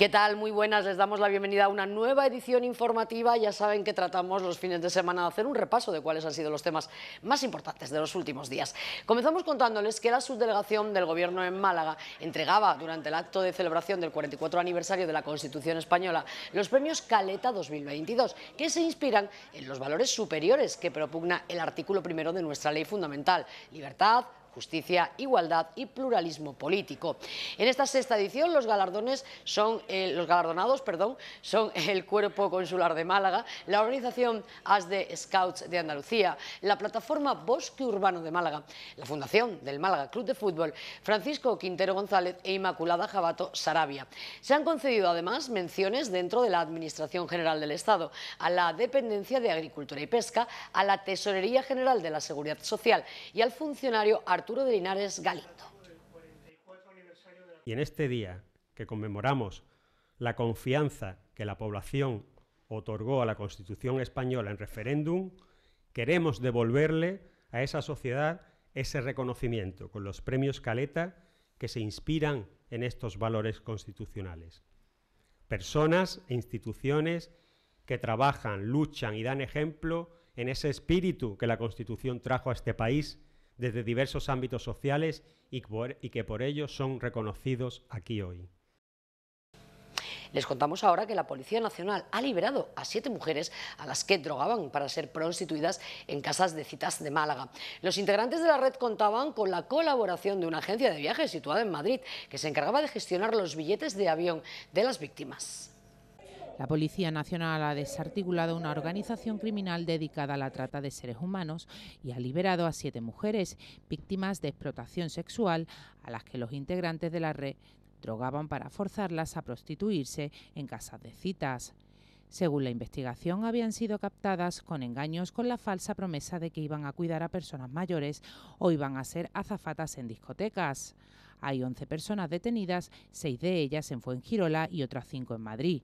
¿Qué tal? Muy buenas, les damos la bienvenida a una nueva edición informativa. Ya saben que tratamos los fines de semana de hacer un repaso de cuáles han sido los temas más importantes de los últimos días. Comenzamos contándoles que la subdelegación del Gobierno en Málaga entregaba durante el acto de celebración del 44 aniversario de la Constitución Española los premios Caleta 2022, que se inspiran en los valores superiores que propugna el artículo primero de nuestra ley fundamental, libertad, justicia, igualdad y pluralismo político. En esta sexta edición los galardones son eh, los galardonados, perdón, son el Cuerpo Consular de Málaga, la organización AS de Scouts de Andalucía, la plataforma Bosque Urbano de Málaga, la Fundación del Málaga Club de Fútbol, Francisco Quintero González e Inmaculada Jabato Sarabia. Se han concedido además menciones dentro de la Administración General del Estado, a la Dependencia de Agricultura y Pesca, a la Tesorería General de la Seguridad Social y al funcionario y en este día que conmemoramos la confianza que la población otorgó a la Constitución española en referéndum, queremos devolverle a esa sociedad ese reconocimiento con los premios Caleta que se inspiran en estos valores constitucionales. Personas e instituciones que trabajan, luchan y dan ejemplo en ese espíritu que la Constitución trajo a este país desde diversos ámbitos sociales y, que por ello son reconocidos aquí hoy. Les contamos ahora que la Policía Nacional ha liberado a siete mujeres a las que drogaban para ser prostituidas en casas de citas de Málaga. Los integrantes de la red contaban con la colaboración de una agencia de viajes situada en Madrid que se encargaba de gestionar los billetes de avión de las víctimas. La Policía Nacional ha desarticulado una organización criminal dedicada a la trata de seres humanos y ha liberado a siete mujeres víctimas de explotación sexual a las que los integrantes de la red drogaban para forzarlas a prostituirse en casas de citas. Según la investigación, habían sido captadas con engaños con la falsa promesa de que iban a cuidar a personas mayores o iban a ser azafatas en discotecas. Hay 11 personas detenidas, seis de ellas en Fuengirola y otras cinco en Madrid.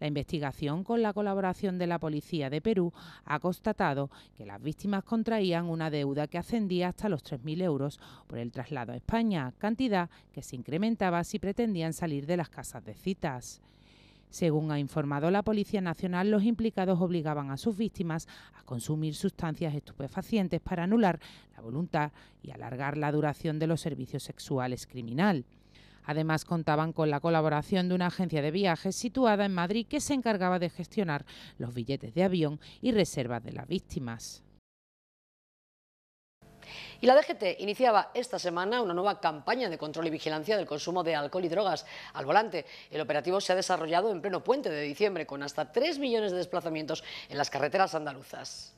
La investigación, con la colaboración de la Policía de Perú, ha constatado que las víctimas contraían una deuda que ascendía hasta los 3.000 euros por el traslado a España, cantidad que se incrementaba si pretendían salir de las casas de citas. Según ha informado la Policía Nacional, los implicados obligaban a sus víctimas a consumir sustancias estupefacientes para anular la voluntad y alargar la duración de los servicios sexuales criminal. Además, contaban con la colaboración de una agencia de viajes situada en Madrid que se encargaba de gestionar los billetes de avión y reservas de las víctimas. Y la DGT iniciaba esta semana una nueva campaña de control y vigilancia del consumo de alcohol y drogas al volante. El operativo se ha desarrollado en pleno puente de diciembre, con hasta 3 millones de desplazamientos en las carreteras andaluzas.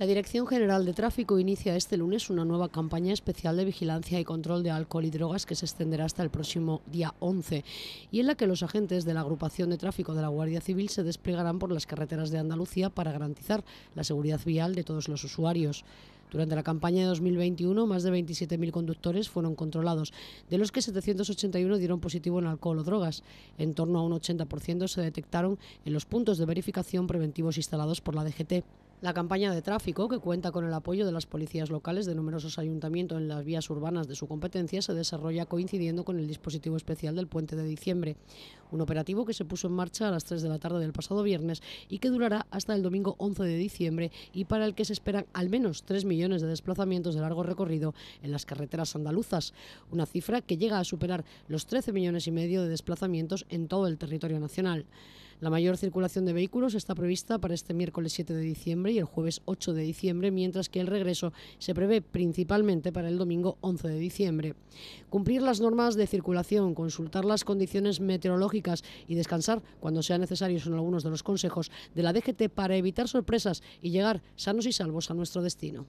La Dirección General de Tráfico inicia este lunes una nueva campaña especial de vigilancia y control de alcohol y drogas que se extenderá hasta el próximo día 11 y en la que los agentes de la agrupación de tráfico de la Guardia Civil se desplegarán por las carreteras de Andalucía para garantizar la seguridad vial de todos los usuarios. Durante la campaña de 2021, más de 27.000 conductores fueron controlados, de los que 781 dieron positivo en alcohol o drogas. En torno a un 80% se detectaron en los puntos de verificación preventivos instalados por la DGT. La campaña de tráfico, que cuenta con el apoyo de las policías locales de numerosos ayuntamientos en las vías urbanas de su competencia, se desarrolla coincidiendo con el dispositivo especial del puente de diciembre, un operativo que se puso en marcha a las 3 de la tarde del pasado viernes y que durará hasta el domingo 11 de diciembre y para el que se esperan al menos 3 millones de desplazamientos de largo recorrido en las carreteras andaluzas, una cifra que llega a superar los 13 millones y medio de desplazamientos en todo el territorio nacional. La mayor circulación de vehículos está prevista para este miércoles 7 de diciembre y el jueves 8 de diciembre, mientras que el regreso se prevé principalmente para el domingo 11 de diciembre. Cumplir las normas de circulación, consultar las condiciones meteorológicas y descansar cuando sea necesario son algunos de los consejos de la DGT para evitar sorpresas y llegar sanos y salvos a nuestro destino.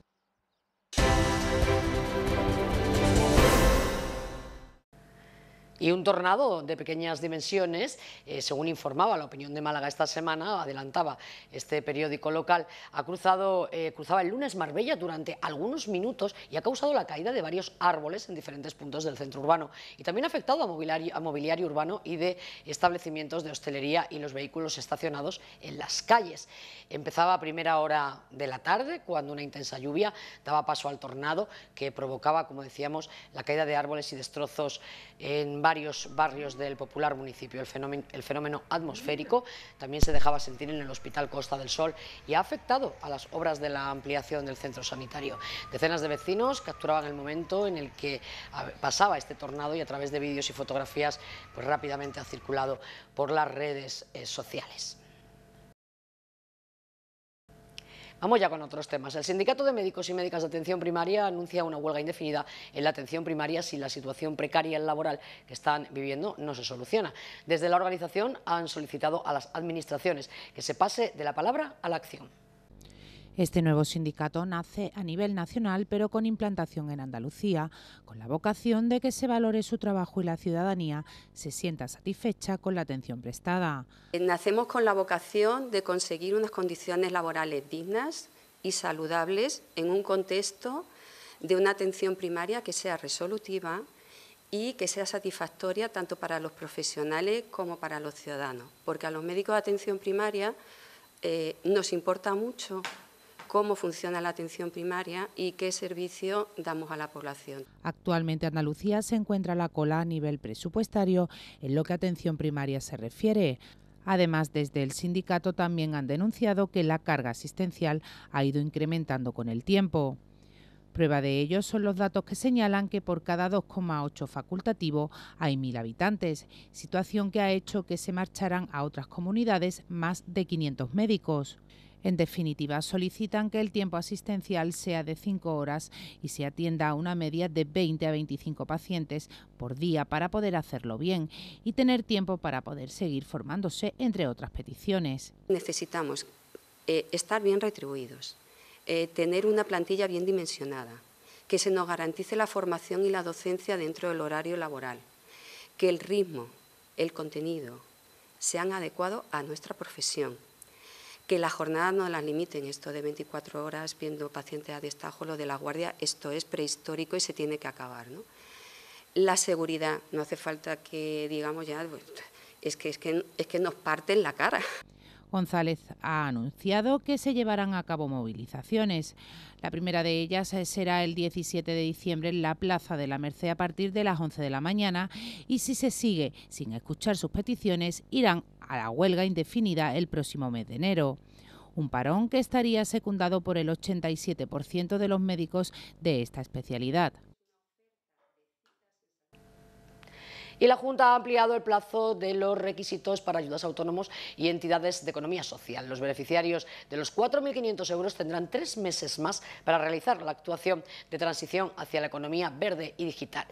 Y un tornado de pequeñas dimensiones, eh, según informaba la opinión de Málaga esta semana, adelantaba este periódico local, ha cruzado, eh, cruzaba el lunes Marbella durante algunos minutos y ha causado la caída de varios árboles en diferentes puntos del centro urbano. Y también ha afectado a mobiliario, a mobiliario urbano y de establecimientos de hostelería y los vehículos estacionados en las calles. Empezaba a primera hora de la tarde, cuando una intensa lluvia daba paso al tornado que provocaba, como decíamos, la caída de árboles y destrozos en varios barrios del popular municipio. El fenómeno, atmosférico también se dejaba sentir en el Hospital Costa del Sol y ha afectado a las obras de la ampliación del centro sanitario. Decenas de vecinos capturaban el momento en el que pasaba este tornado y a través de vídeos y fotografías pues rápidamente ha circulado por las redes eh, sociales. Vamos ya con otros temas. El Sindicato de Médicos y Médicas de Atención Primaria anuncia una huelga indefinida en la atención primaria si la situación precaria laboral que están viviendo no se soluciona. Desde la organización han solicitado a las administraciones que se pase de la palabra a la acción. Este nuevo sindicato nace a nivel nacional, pero con implantación en Andalucía, con la vocación de que se valore su trabajo y la ciudadanía se sienta satisfecha con la atención prestada. Eh, nacemos con la vocación de conseguir unas condiciones laborales dignas y saludables en un contexto de una atención primaria que sea resolutiva y que sea satisfactoria tanto para los profesionales como para los ciudadanos, porque a los médicos de atención primaria eh, nos importa mucho cómo funciona la atención primaria y qué servicio damos a la población. Actualmente Andalucía se encuentra a la cola a nivel presupuestario en lo que a atención primaria se refiere. Además, desde el sindicato también han denunciado que la carga asistencial ha ido incrementando con el tiempo. Prueba de ello son los datos que señalan que por cada 2,8 facultativo hay 1.000 habitantes, situación que ha hecho que se marcharan a otras comunidades más de 500 médicos. En definitiva, solicitan que el tiempo asistencial sea de cinco horas y se atienda a una media de 20 a 25 pacientes por día para poder hacerlo bien y tener tiempo para poder seguir formándose, entre otras peticiones. Necesitamos eh, estar bien retribuidos, eh, tener una plantilla bien dimensionada, que se nos garantice la formación y la docencia dentro del horario laboral, que el ritmo, el contenido sean adecuados a nuestra profesión que la jornada no la limiten, esto de 24 horas viendo pacientes a destajo, lo de la guardia, esto es prehistórico y se tiene que acabar. ¿no? La seguridad, no hace falta que digamos ya, pues, es, que, es, que, es que nos parten la cara. González ha anunciado que se llevarán a cabo movilizaciones. La primera de ellas eh, será el 17 de diciembre en la Plaza de la Merced a partir de las 11 de la mañana y si se sigue sin escuchar sus peticiones irán a la huelga indefinida el próximo mes de enero. Un parón que estaría secundado por el 87% de los médicos de esta especialidad. y la Junta ha ampliado el plazo de los requisitos para ayudas a autónomos y entidades de economía social. Los beneficiarios de los 4.500 euros tendrán tres meses más para realizar la actuación de transición hacia la economía verde y digital.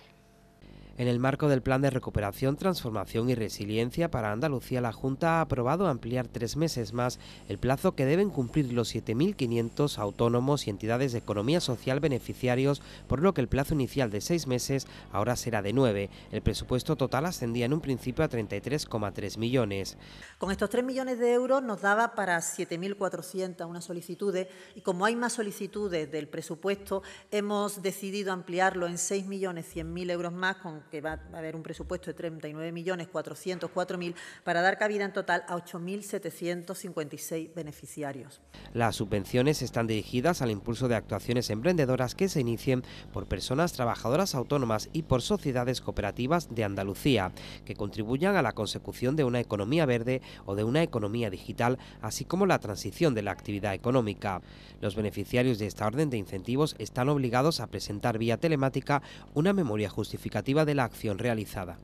En el marco del Plan de Recuperación, Transformación y Resiliencia para Andalucía, la Junta ha aprobado ampliar tres meses más el plazo que deben cumplir los 7.500 autónomos y entidades de economía social beneficiarios, por lo que el plazo inicial de seis meses ahora será de nueve. El presupuesto total ascendía en un principio a 33,3 millones. Con estos tres millones de euros nos daba para 7.400 unas solicitudes y como hay más solicitudes del presupuesto, hemos decidido ampliarlo en 6.100.000 euros más con que va a haber un presupuesto de 39.404.000 para dar cabida en total a 8.756 beneficiarios. Las subvenciones están dirigidas al impulso de actuaciones emprendedoras que se inicien por personas trabajadoras autónomas y por sociedades cooperativas de Andalucía, que contribuyan a la consecución de una economía verde o de una economía digital, así como la transición de la actividad económica. Los beneficiarios de esta orden de incentivos están obligados a presentar vía telemática una memoria justificativa de la acción realizada.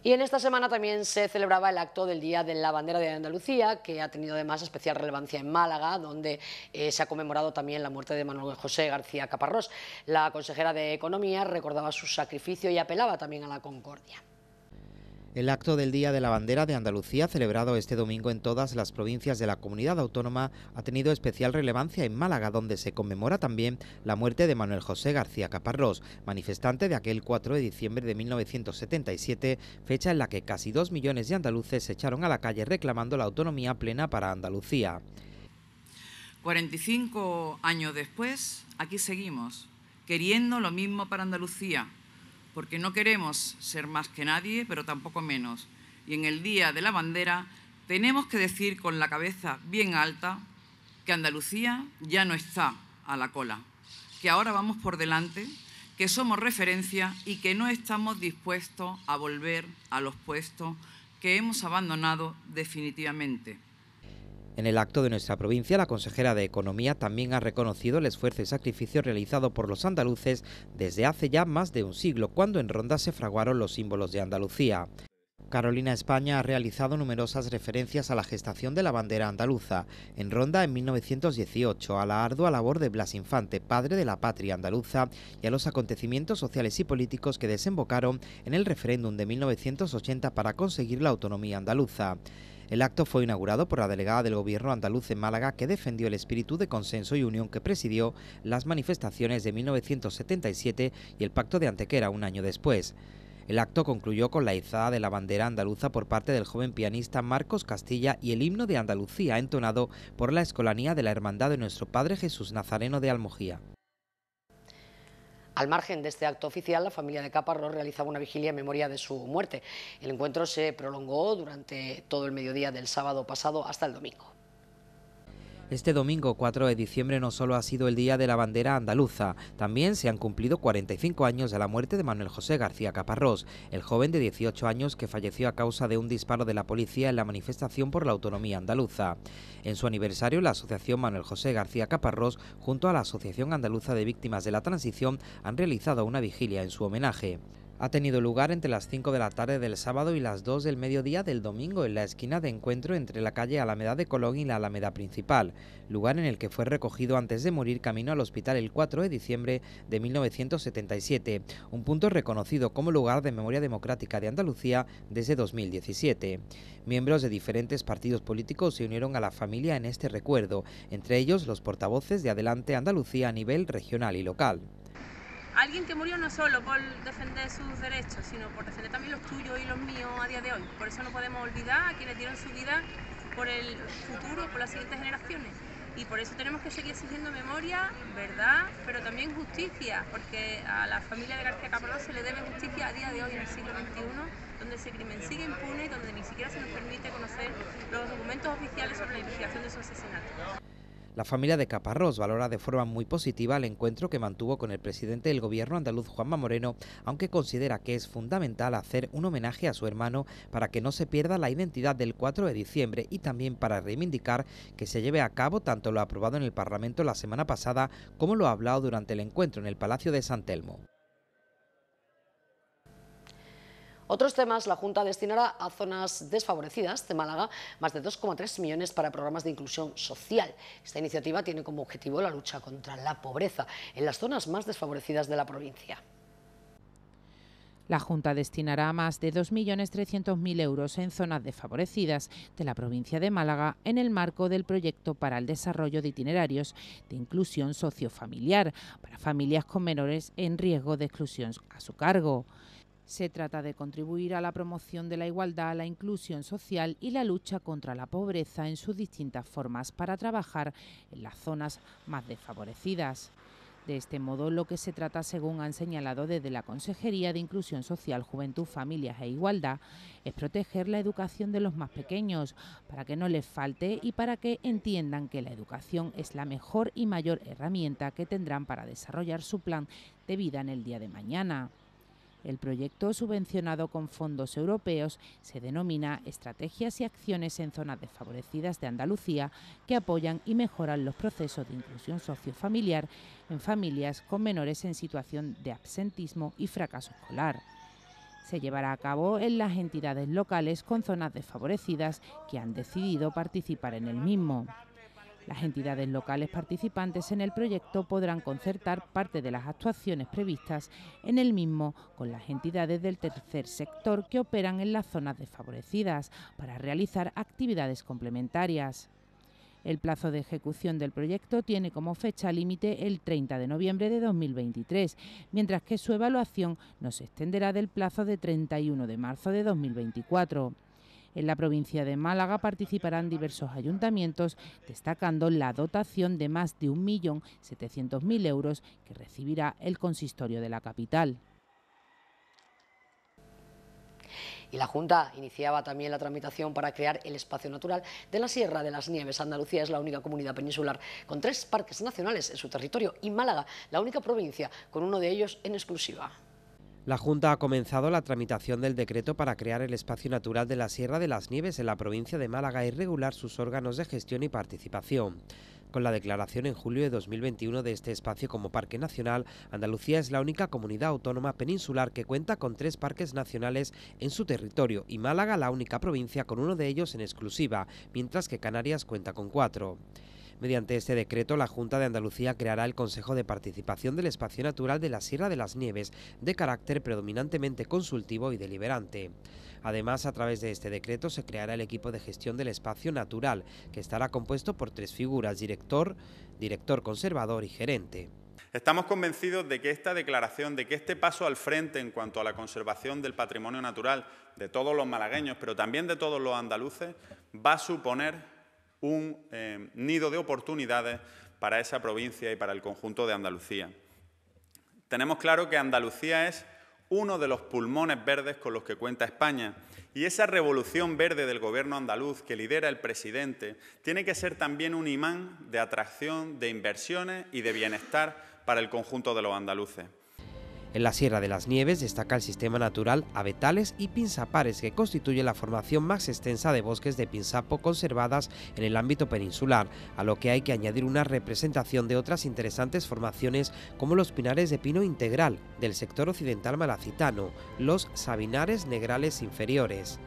Y en esta semana también se celebraba el acto del Día de la Bandera de Andalucía, que ha tenido además especial relevancia en Málaga, donde eh, se ha conmemorado también la muerte de Manuel José García Caparrós. La consejera de Economía recordaba su sacrificio y apelaba también a la concordia. El acto del Día de la Bandera de Andalucía, celebrado este domingo en todas las provincias de la comunidad autónoma, ha tenido especial relevancia en Málaga, donde se conmemora también la muerte de Manuel José García Caparrós, manifestante de aquel 4 de diciembre de 1977, fecha en la que casi dos millones de andaluces se echaron a la calle reclamando la autonomía plena para Andalucía. 45 años después, aquí seguimos, queriendo lo mismo para Andalucía porque no queremos ser más que nadie, pero tampoco menos. Y en el Día de la Bandera tenemos que decir con la cabeza bien alta que Andalucía ya no está a la cola, que ahora vamos por delante, que somos referencia y que no estamos dispuestos a volver a los puestos que hemos abandonado definitivamente. En el acto de nuestra provincia, la consejera de Economía también ha reconocido el esfuerzo y sacrificio realizado por los andaluces desde hace ya más de un siglo, cuando en Ronda se fraguaron los símbolos de Andalucía. Carolina España ha realizado numerosas referencias a la gestación de la bandera andaluza, en Ronda en 1918, a la ardua labor de Blas Infante, padre de la patria andaluza, y a los acontecimientos sociales y políticos que desembocaron en el referéndum de 1980 para conseguir la autonomía andaluza. El acto fue inaugurado por la delegada del Gobierno andaluz en Málaga, que defendió el espíritu de consenso y unión que presidió las manifestaciones de 1977 y el Pacto de Antequera un año después. El acto concluyó con la izada de la bandera andaluza por parte del joven pianista Marcos Castilla y el himno de Andalucía entonado por la Escolanía de la Hermandad de Nuestro Padre Jesús Nazareno de Almojía. Al margen de este acto oficial, la familia de Caparro realizaba una vigilia en memoria de su muerte. El encuentro se prolongó durante todo el mediodía del sábado pasado hasta el domingo. Este domingo 4 de diciembre no solo ha sido el Día de la Bandera Andaluza, también se han cumplido 45 años de la muerte de Manuel José García Caparrós, el joven de 18 años que falleció a causa de un disparo de la policía en la manifestación por la autonomía andaluza. En su aniversario, la Asociación Manuel José García Caparrós, junto a la Asociación Andaluza de Víctimas de la Transición, han realizado una vigilia en su homenaje ha tenido lugar entre las 5 de la tarde del sábado y las 2 del mediodía del domingo en la esquina de encuentro entre la calle Alameda de Colón y la Alameda Principal, lugar en el que fue recogido antes de morir camino al hospital el 4 de diciembre de 1977, un punto reconocido como lugar de memoria democrática de Andalucía desde 2017. Miembros de diferentes partidos políticos se unieron a la familia en este recuerdo, entre ellos los portavoces de Adelante Andalucía a nivel regional y local alguien que murió no solo por defender sus derechos, sino por defender también los tuyos y los míos a día de hoy. Por eso no podemos olvidar a quienes dieron su vida por el futuro, por las siguientes generaciones. Y por eso tenemos que seguir exigiendo memoria, verdad, pero también justicia, porque a la familia de García Camarón se le debe justicia a día de hoy en el siglo XXI, donde ese crimen sigue impune y donde ni siquiera se nos permite conocer los documentos oficiales sobre la investigación de su asesinato. La familia de Caparrós valora de forma muy positiva el encuentro que mantuvo con el presidente del gobierno andaluz Juanma Moreno, aunque considera que es fundamental hacer un homenaje a su hermano para que no se pierda la identidad del 4 de diciembre y también para reivindicar que se lleve a cabo tanto lo aprobado en el Parlamento la semana pasada como lo hablado durante el encuentro en el Palacio de San Telmo. Otros temas, la Junta destinará a zonas desfavorecidas de Málaga más de 2,3 millones para programas de inclusión social. Esta iniciativa tiene como objetivo la lucha contra la pobreza en las zonas más desfavorecidas de la provincia. La Junta destinará más de 2.300.000 euros en zonas desfavorecidas de la provincia de Málaga en el marco del proyecto para el desarrollo de itinerarios de inclusión sociofamiliar para familias con menores en riesgo de exclusión a su cargo. Se trata de contribuir a la promoción de la igualdad, la inclusión social y la lucha contra la pobreza en sus distintas formas para trabajar en las zonas más desfavorecidas. De este modo, lo que se trata, según han señalado desde la Consejería de Inclusión Social, Juventud, Familias e Igualdad, es proteger la educación de los más pequeños, para que no les falte y para que entiendan que la educación es la mejor y mayor herramienta que tendrán para desarrollar su plan de vida en el día de mañana. El proyecto subvencionado con fondos europeos se denomina Estrategias y Acciones en Zonas Desfavorecidas de Andalucía que apoyan y mejoran los procesos de inclusión sociofamiliar en familias con menores en situación de absentismo y fracaso escolar se llevará a cabo en las entidades locales con zonas desfavorecidas que han decidido participar en el mismo. Las entidades locales participantes en el proyecto podrán concertar parte de las actuaciones previstas en el mismo con las entidades del tercer sector que operan en las zonas desfavorecidas para realizar actividades complementarias. El plazo de ejecución del proyecto tiene como fecha límite el 30 de noviembre de 2023, mientras que su evaluación no se extenderá del plazo de 31 de marzo de 2024. En la provincia de Málaga participarán diversos ayuntamientos, destacando la dotación de más de 1.700.000 euros que recibirá el consistorio de la capital. y la Junta iniciaba también la tramitación para crear el espacio natural de la Sierra de las Nieves. Andalucía es la única comunidad peninsular con tres parques nacionales en su territorio y Málaga la única provincia con uno de ellos en exclusiva. La Junta ha comenzado la tramitación del decreto para crear el espacio natural de la Sierra de las Nieves en la provincia de Málaga y regular sus órganos de gestión y participación. Con la declaración en julio de 2021 de este espacio como parque nacional, Andalucía es la única comunidad autónoma peninsular que cuenta con tres parques nacionales en su territorio y Málaga la única provincia con uno de ellos en exclusiva, mientras que Canarias cuenta con cuatro. Mediante este decreto, la Junta de Andalucía creará el Consejo de Participación del Espacio Natural de la Sierra de las Nieves, de carácter predominantemente consultivo y deliberante. Además, a través de este decreto se creará el equipo de gestión del espacio natural, que estará compuesto por tres figuras, director, director conservador y gerente. Estamos convencidos de que esta declaración, de que este paso al frente en cuanto a la conservación del patrimonio natural de todos los malagueños, pero también de todos los andaluces, va a suponer un eh, nido de oportunidades para esa provincia y para el conjunto de Andalucía. Tenemos claro que Andalucía es uno de los pulmones verdes con los que cuenta España. Y esa revolución verde del gobierno andaluz que lidera el presidente tiene que ser también un imán de atracción, de inversiones y de bienestar para el conjunto de los andaluces. En la Sierra de las Nieves destaca el sistema natural abetales y Pinzapares, que constituye la formación más extensa de bosques de pinzapo conservadas en el ámbito peninsular, a lo que hay que añadir una representación de otras interesantes formaciones como los pinares de pino integral del sector occidental malacitano, los sabinares negrales inferiores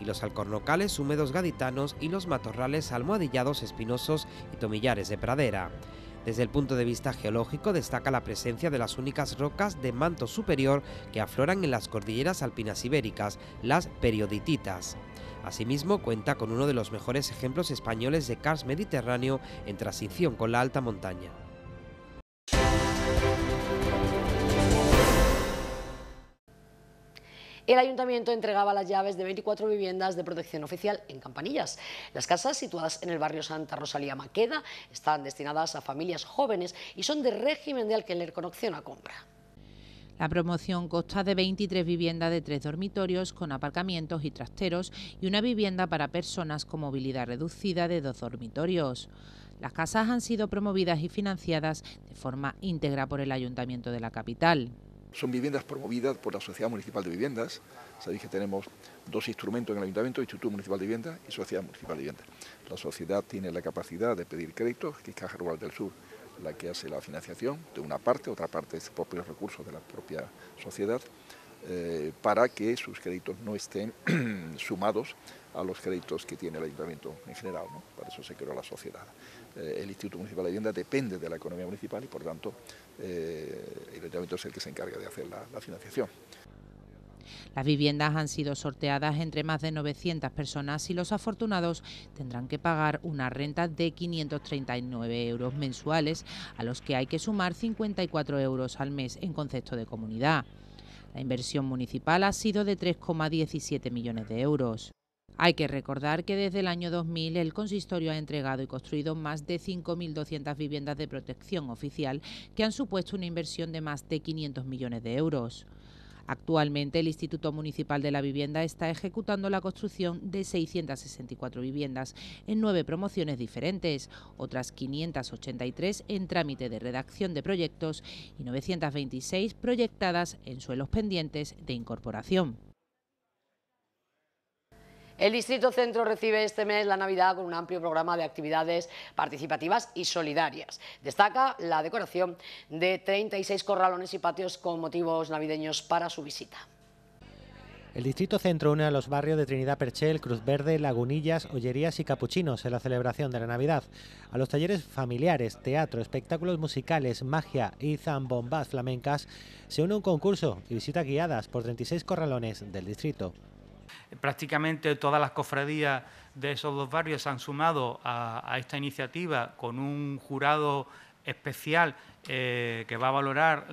y los alcornocales húmedos gaditanos y los matorrales almohadillados espinosos y tomillares de pradera. Desde el punto de vista geológico destaca la presencia de las únicas rocas de manto superior que afloran en las cordilleras alpinas ibéricas, las periodititas. Asimismo, cuenta con uno de los mejores ejemplos españoles de karst mediterráneo en transición con la alta montaña. el ayuntamiento entregaba las llaves de 24 viviendas de protección oficial en Campanillas. Las casas situadas en el barrio Santa Rosalía Maqueda están destinadas a familias jóvenes y son de régimen de alquiler con opción a compra. La promoción consta de 23 viviendas de tres dormitorios con aparcamientos y trasteros y una vivienda para personas con movilidad reducida de dos dormitorios. Las casas han sido promovidas y financiadas de forma íntegra por el Ayuntamiento de la capital. Son viviendas promovidas por la Sociedad Municipal de Viviendas. Sabéis que tenemos dos instrumentos en el Ayuntamiento, Instituto Municipal de Viviendas y Sociedad Municipal de Viviendas. La sociedad tiene la capacidad de pedir créditos, que es Caja Rural del Sur la que hace la financiación, de una parte, otra parte es propios recursos de la propia sociedad, eh, para que sus créditos no estén sumados a los créditos que tiene el ayuntamiento en general. Para eso se creó la sociedad. Eh, el Instituto Municipal de Vivienda depende de la economía municipal y, por tanto, eh, el ayuntamiento es el que se encarga de hacer la, la financiación. Las viviendas han sido sorteadas entre más de 900 personas y los afortunados tendrán que pagar una renta de 539 euros mensuales, a los que hay que sumar 54 euros al mes en concepto de comunidad. La inversión municipal ha sido de 3,17 millones de euros. Hay que recordar que desde el año 2000 el consistorio ha entregado y construido más de 5.200 viviendas de protección oficial que han supuesto una inversión de más de 500 millones de euros. Actualmente, el Instituto Municipal de la Vivienda está ejecutando la construcción de 664 viviendas en nueve promociones diferentes, otras 583 en trámite de redacción de proyectos y 926 proyectadas en suelos pendientes de incorporación. El Distrito Centro recibe este mes la Navidad con un amplio programa de actividades participativas y solidarias. Destaca la decoración de 36 corralones y patios con motivos navideños para su visita. El Distrito Centro une a los barrios de Trinidad Perchel, Cruz Verde, Lagunillas, Ollerías y Capuchinos en la celebración de la Navidad. A los talleres familiares, teatro, espectáculos musicales, magia y zambombas flamencas se une un concurso y visita guiadas por 36 corralones del distrito. Prácticamente todas las cofradías de esos dos barrios se han sumado a, esta iniciativa con un jurado especial eh, que va a valorar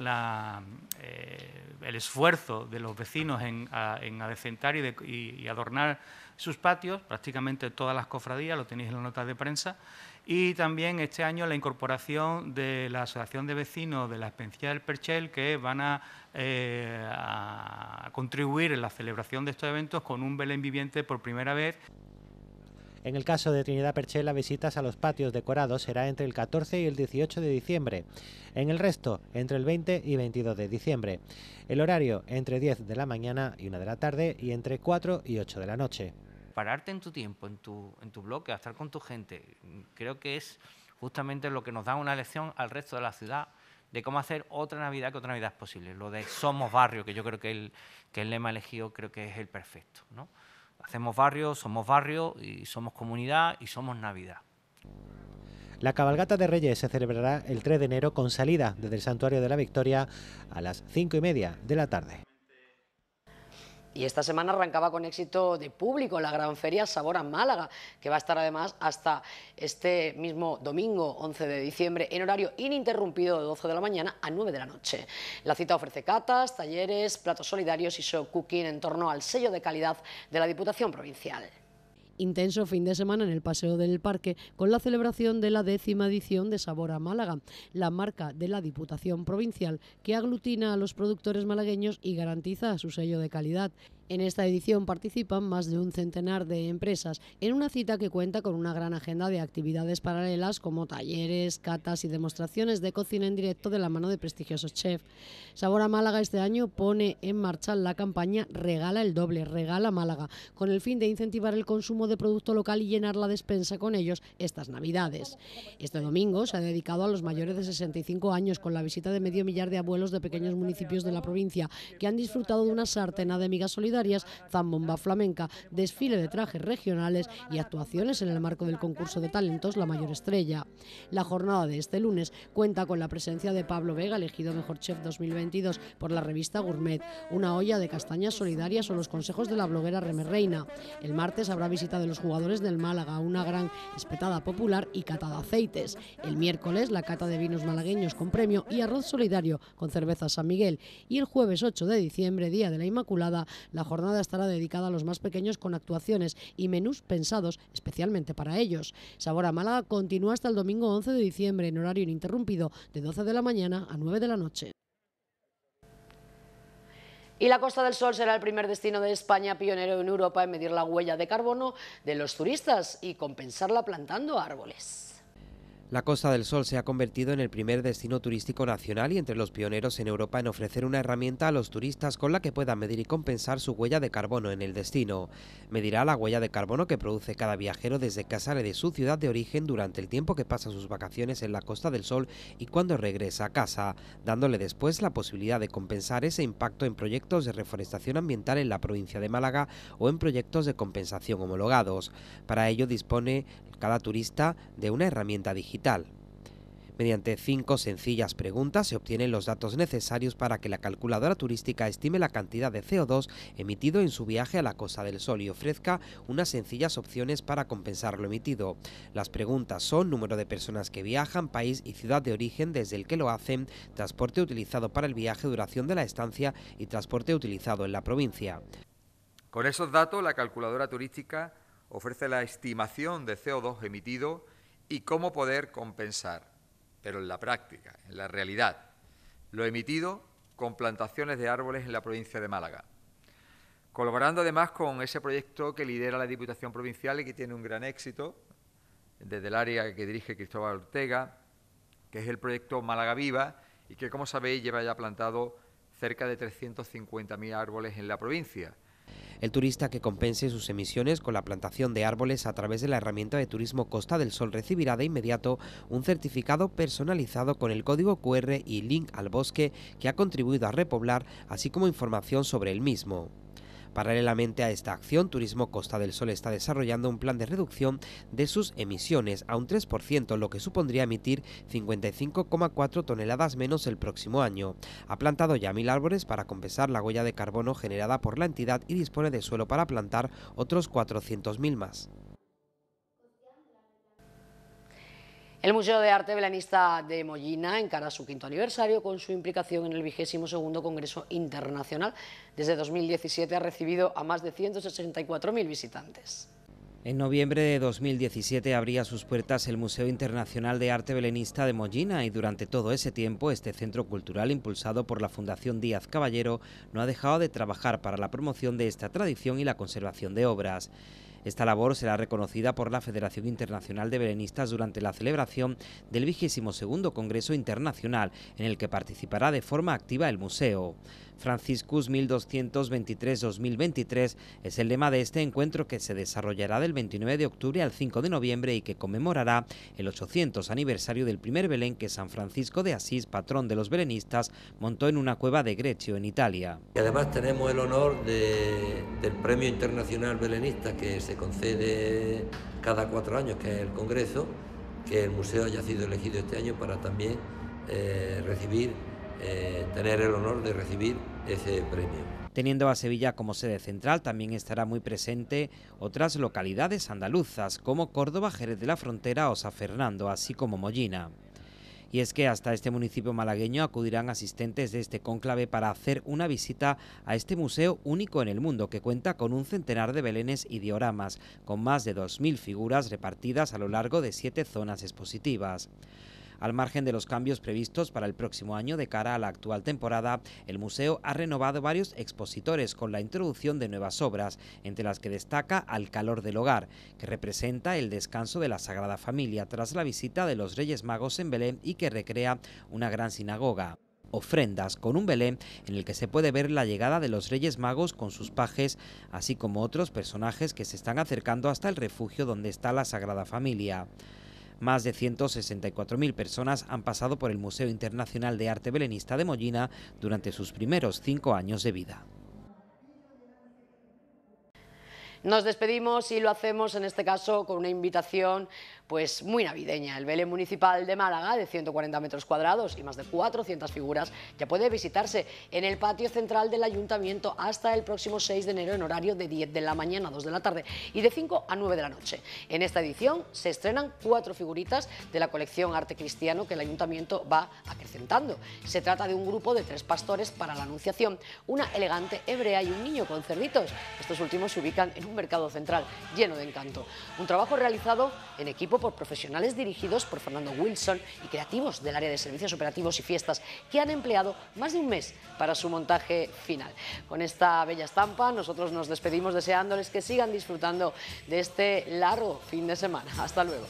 eh, el esfuerzo de los vecinos en, adecentar y, y adornar sus patios, prácticamente todas las cofradías, lo tenéis en las notas de prensa, y también este año la incorporación de la Asociación de Vecinos de la Especial del Perchel, que van a, eh, a contribuir en la celebración de estos eventos con un Belén viviente por primera vez. En el caso de Trinidad Perchel, las visitas a los patios decorados será entre el 14 y el 18 de diciembre. En el resto, entre el 20 y 22 de diciembre. El horario, entre 10 de la mañana y 1 de la tarde y entre 4 y 8 de la noche pararte en tu tiempo, en tu, en tu bloque, a estar con tu gente, creo que es justamente lo que nos da una lección al resto de la ciudad de cómo hacer otra Navidad que otra Navidad es posible. Lo de somos barrio, que yo creo que el, lema elegido creo que es el perfecto. Hacemos barrio, somos barrio y somos comunidad y somos Navidad. La cabalgata de Reyes se celebrará el 3 de enero con salida desde el Santuario de la Victoria a las 5 y media de la tarde. Y esta semana arrancaba con éxito de público la gran feria Sabor a Málaga, que va a estar además hasta este mismo domingo 11 de diciembre en horario ininterrumpido de 12 de la mañana a 9 de la noche. La cita ofrece catas, talleres, platos solidarios y show cooking en torno al sello de calidad de la Diputación Provincial intenso fin de semana en el Paseo del Parque con la celebración de la décima edición de Sabor a Málaga, la marca de la Diputación Provincial que aglutina a los productores malagueños y garantiza su sello de calidad. En esta edición participan más de un centenar de empresas en una cita que cuenta con una gran agenda de actividades paralelas como talleres, catas y demostraciones de cocina en directo de la mano de prestigiosos chefs. Sabor a Málaga este año pone en marcha la campaña Regala el doble, regala Málaga, con el fin de incentivar el consumo de producto local y llenar la despensa con ellos estas Navidades. Este domingo se ha dedicado a los mayores de 65 años con la visita de medio millar de abuelos de pequeños municipios de la provincia que han disfrutado de una sartena de migas solidarias, zambomba flamenca, desfile de trajes regionales y actuaciones en el marco del concurso de talentos La Mayor Estrella. La jornada de este lunes cuenta con la presencia de Pablo Vega, elegido Mejor Chef 2022 por la revista Gourmet, una olla de castañas solidarias o los consejos de la bloguera Remerreina. El martes habrá visita de los jugadores del Málaga, una gran espetada popular y cata de aceites. El miércoles la cata de vinos malagueños con premio y arroz solidario con cerveza San Miguel. Y el jueves 8 de diciembre, Día de la Inmaculada, la jornada estará dedicada a los más pequeños con actuaciones y menús pensados especialmente para ellos. Sabor a Málaga continúa hasta el domingo 11 de diciembre en horario ininterrumpido de 12 de la mañana a 9 de la noche. Y la Costa del Sol será el primer destino de España pionero en Europa en medir la huella de carbono de los turistas y compensarla plantando árboles. La Costa del Sol se ha convertido en el primer destino turístico nacional y entre los pioneros en Europa en ofrecer una herramienta a los turistas con la que puedan medir y compensar su huella de carbono en el destino. Medirá la huella de carbono que produce cada viajero desde que sale de su ciudad de origen durante el tiempo que pasa sus vacaciones en la Costa del Sol y cuando regresa a casa, dándole después la posibilidad de compensar ese impacto en proyectos de reforestación ambiental en la provincia de Málaga o en proyectos de compensación homologados. Para ello dispone cada turista de una herramienta digital. Mediante cinco sencillas preguntas se obtienen los datos necesarios para que la calculadora turística estime la cantidad de CO2 emitido en su viaje a la Costa del Sol y ofrezca unas sencillas opciones para compensar lo emitido. Las preguntas son número de personas que viajan, país y ciudad de origen desde el que lo hacen, transporte utilizado para el viaje, duración de la estancia y transporte utilizado en la provincia. Con esos datos, la calculadora turística ofrece la estimación de CO2 emitido y cómo poder compensar, pero en la práctica, en la realidad, lo emitido con plantaciones de árboles en la provincia de Málaga. Colaborando además con ese proyecto que lidera la Diputación Provincial y que tiene un gran éxito, desde el área que dirige Cristóbal Ortega, que es el proyecto Málaga Viva y que, como sabéis, lleva ya plantado cerca de 350.000 árboles en la provincia el turista que compense sus emisiones con la plantación de árboles a través de la herramienta de turismo Costa del Sol recibirá de inmediato un certificado personalizado con el código QR y link al bosque que ha contribuido a repoblar, así como información sobre el mismo. Paralelamente a esta acción, Turismo Costa del Sol está desarrollando un plan de reducción de sus emisiones a un 3%, lo que supondría emitir 55,4 toneladas menos el próximo año. Ha plantado ya mil árboles para compensar la huella de carbono generada por la entidad y dispone de suelo para plantar otros 400.000 más. El Museo de Arte Belenista de Mollina encara su quinto aniversario con su implicación en el vigésimo segundo Congreso Internacional. Desde 2017 ha recibido a más de 164.000 visitantes. En noviembre de 2017 abría sus puertas el Museo Internacional de Arte Belenista de Mollina y durante todo ese tiempo este centro cultural impulsado por la Fundación Díaz Caballero no ha dejado de trabajar para la promoción de esta tradición y la conservación de obras. Esta labor será reconocida por la Federación Internacional de Belenistas durante la celebración del segundo Congreso Internacional, en el que participará de forma activa el museo. Franciscus 1223-2023 es el lema de este encuentro que se desarrollará del 29 de octubre al 5 de noviembre y que conmemorará el 800 aniversario del primer Belén que San Francisco de Asís, patrón de los belenistas, montó en una cueva de Grecio, en Italia. Y además tenemos el honor del Premio Internacional Belenista que se concede cada cuatro años, que es el Congreso, que el museo haya sido elegido este año para también eh, recibir eh, tener el honor de recibir ese premio. Teniendo a Sevilla como sede central, también estará muy presente otras localidades andaluzas como Córdoba, Jerez de la Frontera o San Fernando, así como Mollina. Y es que hasta este municipio malagueño acudirán asistentes de este cónclave para hacer una visita a este museo único en el mundo que cuenta con un centenar de belenes y dioramas, con más de 2.000 figuras repartidas a lo largo de siete zonas expositivas. Al margen de los cambios previstos para el próximo año de cara a la actual temporada, el museo ha renovado varios expositores con la introducción de nuevas obras, entre las que destaca Al calor del hogar, que representa el descanso de la Sagrada Familia tras la visita de los Reyes Magos en Belén y que recrea una gran sinagoga ofrendas con un Belén en el que se puede ver la llegada de los Reyes Magos con sus pajes, así como otros personajes que se están acercando hasta el refugio donde está la Sagrada Familia. Más de 164.000 personas han pasado por el Museo Internacional de Arte Belenista de Mollina durante sus primeros cinco años de vida. Nos despedimos y lo hacemos en este caso con una invitación pues muy navideña. El Belén Municipal de Málaga, de 140 metros cuadrados y más de 400 figuras, ya puede visitarse en el patio central del Ayuntamiento hasta el próximo 6 de enero en horario de 10 de la mañana a 2 de la tarde y de 5 a 9 de la noche. En esta edición se estrenan cuatro figuritas de la colección Arte Cristiano que el Ayuntamiento va acrecentando. Se trata de un grupo de tres pastores para la Anunciación, una elegante hebrea y un niño con cerditos. Estos últimos se ubican en un mercado central lleno de encanto. Un trabajo realizado en equipo por profesionales dirigidos por Fernando Wilson y creativos del área de servicios operativos y fiestas que han empleado más de un mes para su montaje final. Con esta bella estampa nosotros nos despedimos deseándoles que sigan disfrutando de este largo fin de semana. Hasta luego.